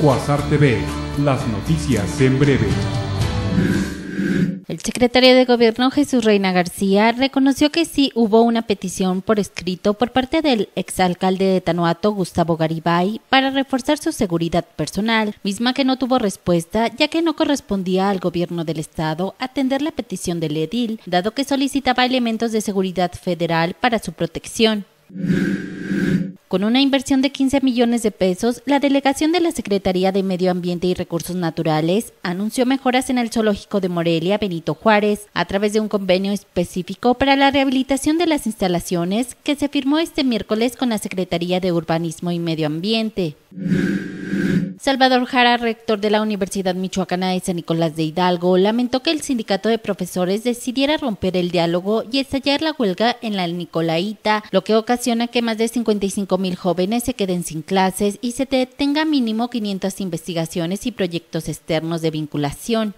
Cuasar TV, las noticias en breve. El secretario de Gobierno Jesús Reina García reconoció que sí hubo una petición por escrito por parte del exalcalde de Tanuato, Gustavo Garibay, para reforzar su seguridad personal, misma que no tuvo respuesta ya que no correspondía al gobierno del estado atender la petición del edil, dado que solicitaba elementos de seguridad federal para su protección. Con una inversión de 15 millones de pesos, la delegación de la Secretaría de Medio Ambiente y Recursos Naturales anunció mejoras en el zoológico de Morelia, Benito Juárez, a través de un convenio específico para la rehabilitación de las instalaciones que se firmó este miércoles con la Secretaría de Urbanismo y Medio Ambiente. Salvador Jara, rector de la Universidad Michoacana de San Nicolás de Hidalgo, lamentó que el sindicato de profesores decidiera romper el diálogo y estallar la huelga en la Nicolaita, lo que ocasiona que más de 55 mil jóvenes se queden sin clases y se detenga mínimo 500 investigaciones y proyectos externos de vinculación.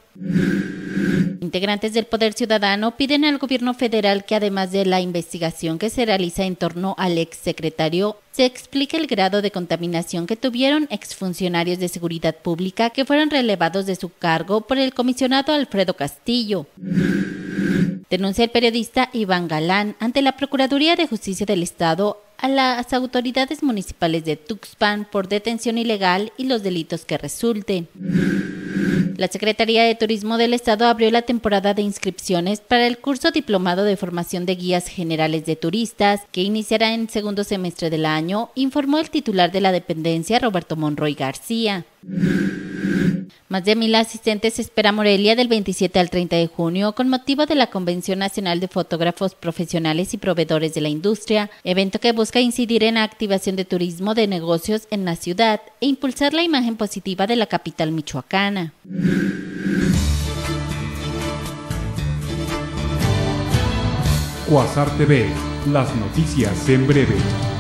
Integrantes del Poder Ciudadano piden al gobierno federal que además de la investigación que se realiza en torno al exsecretario se explique el grado de contaminación que tuvieron exfuncionarios de seguridad pública que fueron relevados de su cargo por el comisionado Alfredo Castillo. Denuncia el periodista Iván Galán ante la Procuraduría de Justicia del Estado a las autoridades municipales de Tuxpan por detención ilegal y los delitos que resulten. La Secretaría de Turismo del Estado abrió la temporada de inscripciones para el curso diplomado de formación de guías generales de turistas que iniciará en segundo semestre del año, informó el titular de la dependencia Roberto Monroy García. Más de mil asistentes espera Morelia del 27 al 30 de junio con motivo de la Convención Nacional de Fotógrafos Profesionales y Proveedores de la Industria, evento que busca incidir en la activación de turismo de negocios en la ciudad e impulsar la imagen positiva de la capital michoacana. las noticias en breve.